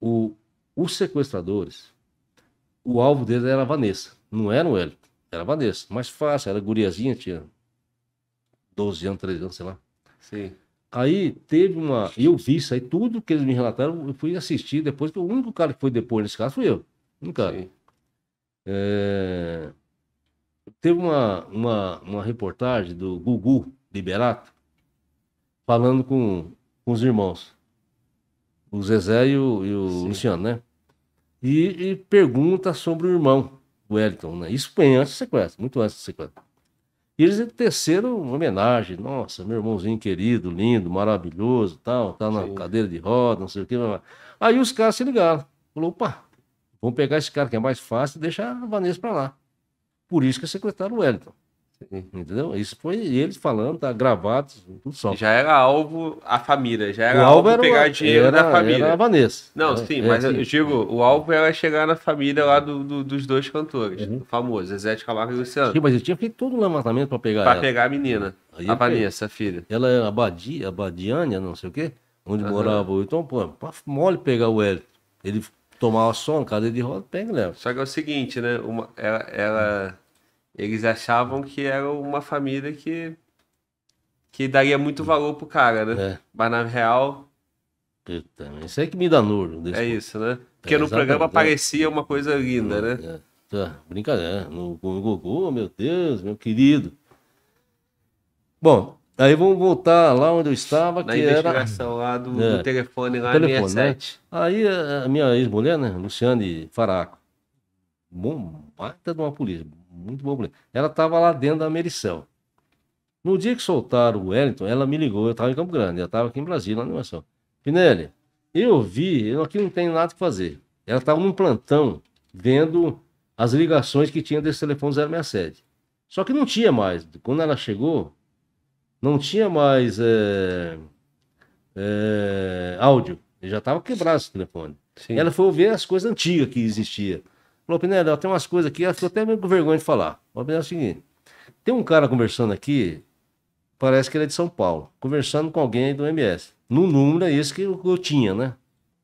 o, os sequestradores, o alvo deles era a Vanessa, não era o Hélio, era a Vanessa, mais fácil, era guriazinha, tinha 12 anos, 13 anos, sei lá. Sim. Aí teve uma. Eu vi isso aí, tudo que eles me relataram, eu fui assistir depois, o único cara que foi depois nesse caso foi eu. Um cara. É... Teve uma, uma, uma reportagem do Gugu Liberato falando com, com os irmãos o Zezé e o, e o Luciano, né? E, e, pergunta sobre o irmão, o Wellington, né? Isso bem antes do sequestro, muito antes do sequestro. E eles teceram uma homenagem. Nossa, meu irmãozinho querido, lindo, maravilhoso, tal, tá na Sim. cadeira de roda, não sei o quê. Aí os caras se ligaram. Falou, opa, vamos pegar esse cara que é mais fácil e deixar a Vanessa para lá. Por isso que é secretário Wellington. Entendeu? Isso foi eles falando, tá gravado, tudo só. Já era alvo a família, já era o alvo, alvo pegar uma, dinheiro era, da família. Era a Vanessa. Não, é, sim, é, mas sim. eu assim. digo, o alvo era chegar na família lá do, do dos dois cantores, uhum. famosos, Zezé de Camargo e Luciano. Sim, mas eu tinha feito todo o levantamento pra pegar pra ela. Pra pegar a menina, Aí a Vanessa, a filha. Ela é abadia, abadiânia, não sei o quê, onde uhum. morava o Então, pô, mole pegar o Hélio. Ele tomava só cadeia de roda, pega e leva. Só que é o seguinte, né, uma, ela... ela eles achavam que era uma família que que daria muito valor pro cara, né? É. Mas na real. Puta, né? isso aí que me dá nulo. É isso, né? Porque é, no programa aparecia né? uma coisa linda, né? É. Tá, brincadeira. Né? No, no Gugu, meu Deus, meu querido. Bom, aí vamos voltar lá onde eu estava, na que investigação era... lá do, é. do telefone lá, telefone, 67. Né? Aí a minha ex-mulher, né, Luciane Faraco, bom, baita de uma polícia, muito bom Ela estava lá dentro da Mericel. No dia que soltaram o Wellington, ela me ligou. Eu estava em Campo Grande, eu estava aqui em Brasília, na animação. Pinelli, eu vi, eu aqui não tem nada que fazer. Ela estava num plantão vendo as ligações que tinha desse telefone 067. Só que não tinha mais. Quando ela chegou, não tinha mais é, é, áudio. Eu já estava quebrado esse telefone. Sim. Ela foi ver as coisas antigas que existia. Falou, Pineda, tem umas coisas aqui, eu fico até meio com vergonha de falar. O Pineda, é o seguinte: tem um cara conversando aqui, parece que ele é de São Paulo, conversando com alguém do MS. No número é esse que eu, eu tinha, né?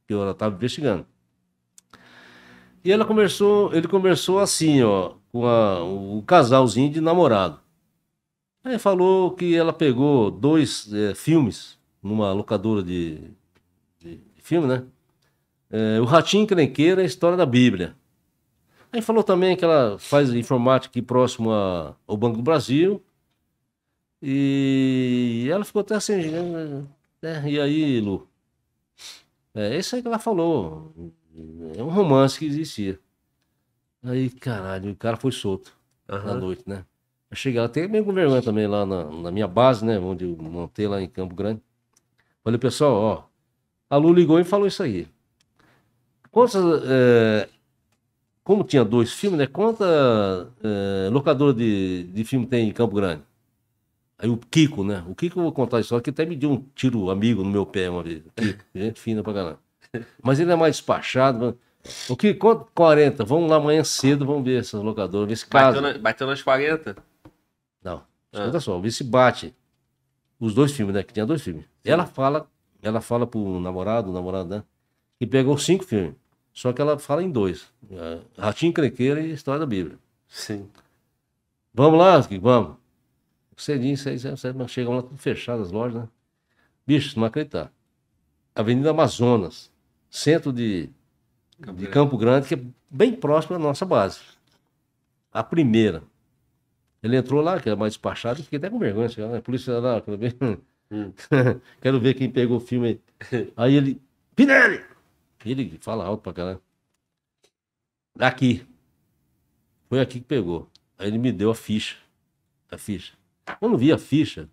Que eu estava investigando. E ela conversou, ele conversou assim, ó, com a, o casalzinho de namorado. Aí falou que ela pegou dois é, filmes numa locadora de, de, de filme, né? É, o Ratinho Crenqueira e a História da Bíblia. Aí falou também que ela faz informática aqui próximo a, ao Banco do Brasil. E ela ficou até assim. Né, né? E aí, Lu? É isso aí que ela falou. É um romance que existia. Aí, caralho, o cara foi solto uhum. na noite, né? Eu cheguei lá, até meio com vergonha também lá na, na, minha base, né? Onde eu montei lá em Campo Grande. Falei, pessoal, ó. A Lu ligou e falou isso aí. Quantas é, como tinha dois filmes, né? Quanta é, locadora de, de filme tem em Campo Grande? Aí o Kiko, né? O Kiko, eu vou contar a história, que até me deu um tiro amigo no meu pé uma vez. Kiko, gente fina pra caramba. Mas ele é mais despachado. O Kiko, Quanto 40, vamos lá amanhã cedo, vamos ver essas locadoras, ver se casa. Bateu, na, bateu nas 40? Não, ah. escuta ah. só, ver se bate. Os dois filmes, né? Que tinha dois filmes. Sim. Ela fala, ela fala pro namorado, o namorado, né? Que pegou cinco filmes. Só que ela fala em dois: né? Ratinho Crequeira e História da Bíblia. Sim. Vamos lá, vamos. Cedinho, seis, sete, mas chegam lá tudo fechado as lojas, né? Bicho, não acreditar. Avenida Amazonas, centro de, Campo de Campo Grande, que é bem próximo da nossa base. A primeira. Ele entrou lá, que era mais despachado, fiquei até com vergonha. A assim, ah, polícia lá, quero ver. Hum. quero ver quem pegou o filme aí. Aí ele, Pinelli! Ele fala alto pra caralho. Aqui. Foi aqui que pegou. Aí ele me deu a ficha. A ficha. Eu não vi a ficha.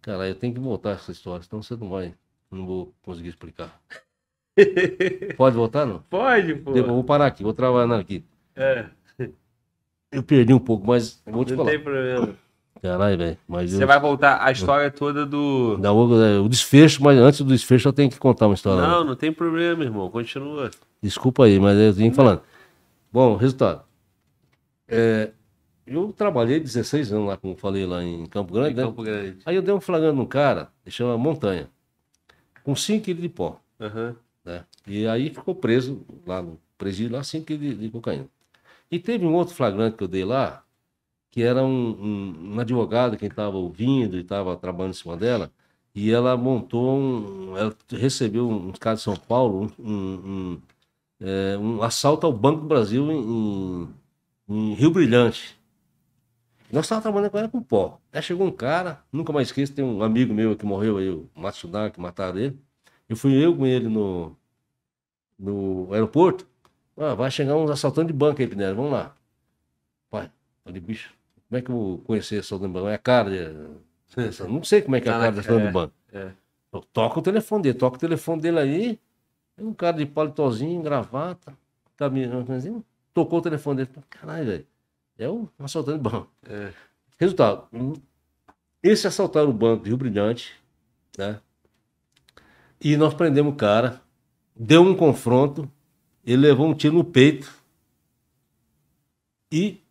Cara, eu tenho que voltar essa história, senão você não vai. Não vou conseguir explicar. Pode voltar, não? Pode, pô. Eu vou parar aqui, vou trabalhar aqui. É. Eu perdi um pouco, mas vou te não falar. Não tem problema. Caralho, velho. Você eu... vai voltar a história toda do. Não, é, o desfecho, mas antes do desfecho eu tenho que contar uma história. Não, né? não tem problema, irmão. Continua. Desculpa aí, mas eu vim falando. Bom, resultado. É, eu trabalhei 16 anos lá, como falei, lá em Campo Grande, em né? Campo Grande. Aí eu dei um flagrante num cara, ele chama Montanha, com 5 quilos de pó. Uhum. Né? E aí ficou preso lá no presídio, lá 5 quilos de, de cocaína. E teve um outro flagrante que eu dei lá, que era um, um, um advogado quem estava ouvindo e estava trabalhando em cima dela. E ela montou um. Ela recebeu um caso de São Paulo, um, é, um, assalto ao Banco do Brasil em, em, em Rio Brilhante. Nós estávamos trabalhando com ela com pó. Aí chegou um cara, nunca mais esqueço, tem um amigo meu que morreu aí, o Matsudan, que mataram ele. Eu fui eu com ele no, no aeroporto. Ah, vai chegar uns assaltantes de banco aí, Pinheiro, vamos lá. Pai, falei, tá bicho, como é que eu vou conhecer a Saúde Banco? É a Cárdia? Não sei como é que é a Cárdia Saúde do é, Banco. É. Eu toco o telefone dele, toco o telefone dele aí. É um cara de paletózinho, gravata, tá tocou o telefone dele. Caralho, velho. É o um assaltante do banco. É. Resultado: esse assaltante o banco de Rio Brilhante, né? E nós prendemos o cara, deu um confronto, ele levou um tiro no peito e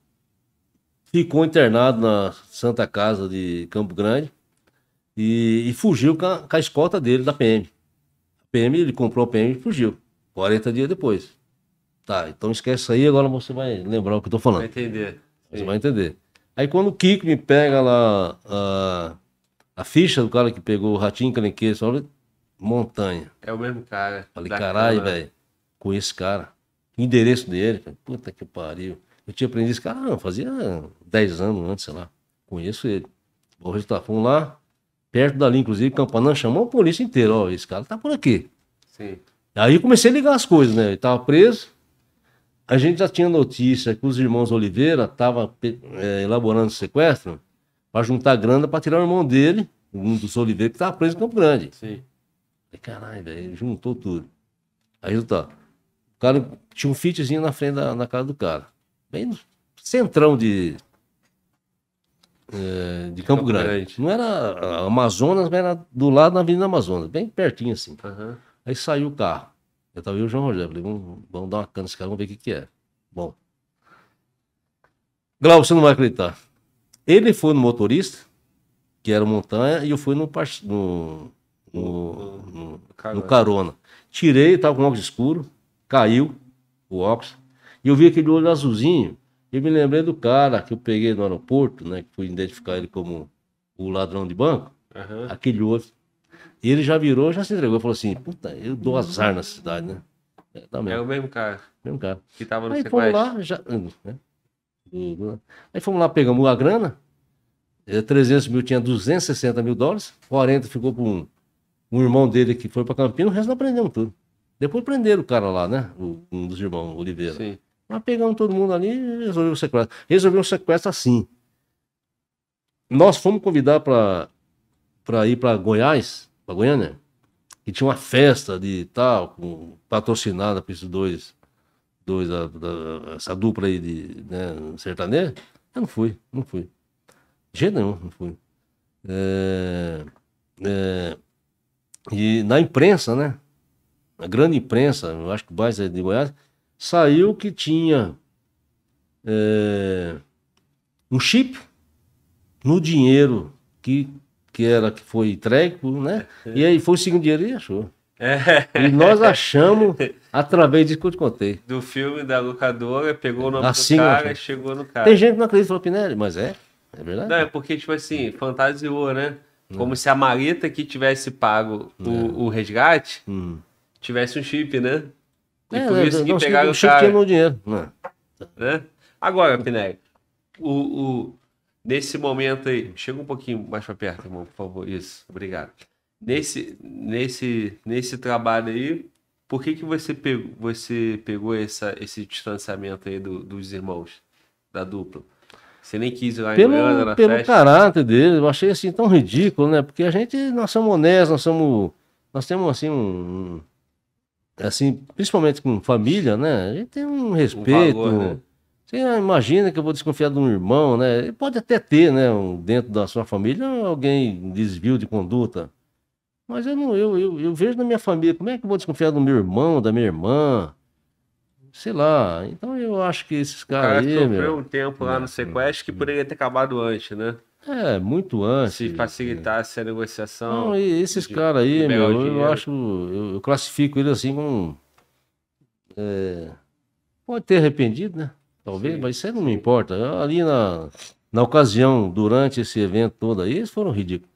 ficou internado na Santa Casa de Campo Grande e, e fugiu com a, com a, escolta dele da PM. PM, ele comprou a PM e fugiu. 40 dias depois. Tá, então esquece isso aí, agora você vai lembrar o que eu tô falando. Vai entender. Você Sim. vai entender. Aí quando o Kiko me pega lá a, a ficha do cara que pegou o ratinho canequeiro, olha montanha. É o mesmo cara. Falei, caralho, velho, conheço esse cara. O endereço dele, falei, puta que pariu. Eu tinha aprendido esse cara, não, ah, fazia 10 anos antes, sei lá. Conheço ele. o resultado. foi lá, perto dali, inclusive, Campanã chamou a polícia inteira. Ó, esse cara tá por aqui. Sim. Aí comecei a ligar as coisas, né? Ele tava preso. A gente já tinha notícia que os irmãos Oliveira estavam é, eh, elaborando sequestro para juntar grana para tirar o irmão dele, um dos Oliveira, que estava preso em Campo Grande. Sim. Falei, caralho, velho, juntou tudo. Aí resultado. O cara tinha um fitzinho na frente da na casa do cara. Bem centrão de é, de Campo, Campo Grande. Grande. Não era Amazonas, mas era do lado da Avenida Amazonas, bem pertinho assim. Uhum. Aí saiu o carro. Eu tava aí o João Rogério. Falei, vamos, vamos dar uma cana nesse cara, vamos ver o que, que é. Bom. Glauco, você não vai acreditar. Ele foi no motorista, que era montanha, e eu fui no, no, no, no, no carona. Tirei, tava com óculos escuro, caiu o óculos, e eu vi aquele olho azulzinho e me lembrei do cara que eu peguei no aeroporto, né? Que fui identificar ele como o ladrão de banco, uhum. aquele outro. E ele já virou, já se entregou. Falou assim: puta, eu dou uhum. azar na cidade, né? É, tá mesmo. é o mesmo cara. Mesmo cara. Que tava no Aí sequestro. fomos lá, já. Uhum. Aí fomos lá, pegamos a grana. 300 é, mil tinha 260 mil dólares, 40 ficou com um, um irmão dele que foi para Campinas, o resto não prendemos tudo. Depois prenderam o cara lá, né? O, um dos irmãos, Oliveira. Sim. Mas pegamos todo mundo ali e resolveu o sequestro. Resolveu o sequestro assim. Nós fomos convidar para ir para Goiás, para Goiânia, que tinha uma festa de tal, com, patrocinada por esses dois, dois essa dupla aí de né, sertanejo. Eu não fui, não fui. De jeito nenhum, não fui. É, é, e na imprensa, né? A grande imprensa, eu acho que o mais é de Goiás, saiu que tinha é, um chip no dinheiro que, que era que foi entregue, né? É. E aí foi o segundo dinheiro e achou. É. E nós achamos através disso que eu te contei. Do filme da locadora, pegou o nome assim, do cara né? e chegou no cara. Tem gente que não acredita falou, Pinelli, mas é. É verdade. Não, é porque, tipo assim, fantasiou, né? É. Como se a Marita que tivesse pago o, é. o resgate hum. tivesse um chip, né? E é, por é, isso que não, pegaram o Chico cara. dinheiro. Né? Agora, Pinelli, o, o, nesse momento aí, chega um pouquinho mais para perto, irmão, por favor. Isso, obrigado. Nesse, nesse, nesse trabalho aí, por que, que você pegou, você pegou essa, esse distanciamento aí do, dos irmãos, da dupla? Você nem quis ir lá pelo, em Goiânia na Pelo festa. caráter dele, eu achei assim tão ridículo, né? Porque a gente, nós somos honestos, nós somos. Nós temos assim um, assim, principalmente com família, né? A gente tem um respeito. Um valor, né? Você imagina que eu vou desconfiar de um irmão, né? Ele pode até ter, né? Um, dentro da sua família, alguém desvio de conduta. Mas eu não, eu, eu, eu, vejo na minha família, como é que eu vou desconfiar do meu irmão, da minha irmã? Sei lá. Então eu acho que esses caras. O cara aí, sofreu meu... um tempo lá no sequestro que poderia ter acabado antes, né? É, muito antes. Se facilitasse a negociação. Não, e esses caras aí, meu, eu acho. Eu, eu, classifico ele assim como. É, pode ter arrependido, né? Talvez, sim, mas isso aí não sim. me importa. Ali na, na ocasião, durante esse evento todo aí, eles foram ridículos.